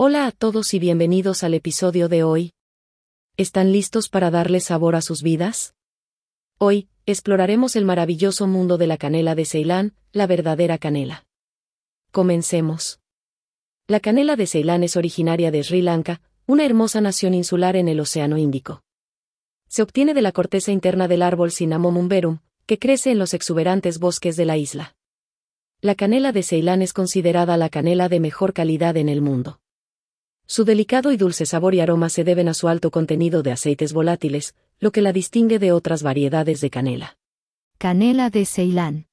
Hola a todos y bienvenidos al episodio de hoy. ¿Están listos para darle sabor a sus vidas? Hoy, exploraremos el maravilloso mundo de la canela de Ceilán, la verdadera canela. Comencemos. La canela de Ceilán es originaria de Sri Lanka, una hermosa nación insular en el Océano Índico. Se obtiene de la corteza interna del árbol Cinnamomum verum, que crece en los exuberantes bosques de la isla. La canela de Ceilán es considerada la canela de mejor calidad en el mundo. Su delicado y dulce sabor y aroma se deben a su alto contenido de aceites volátiles, lo que la distingue de otras variedades de canela. Canela de Ceilán.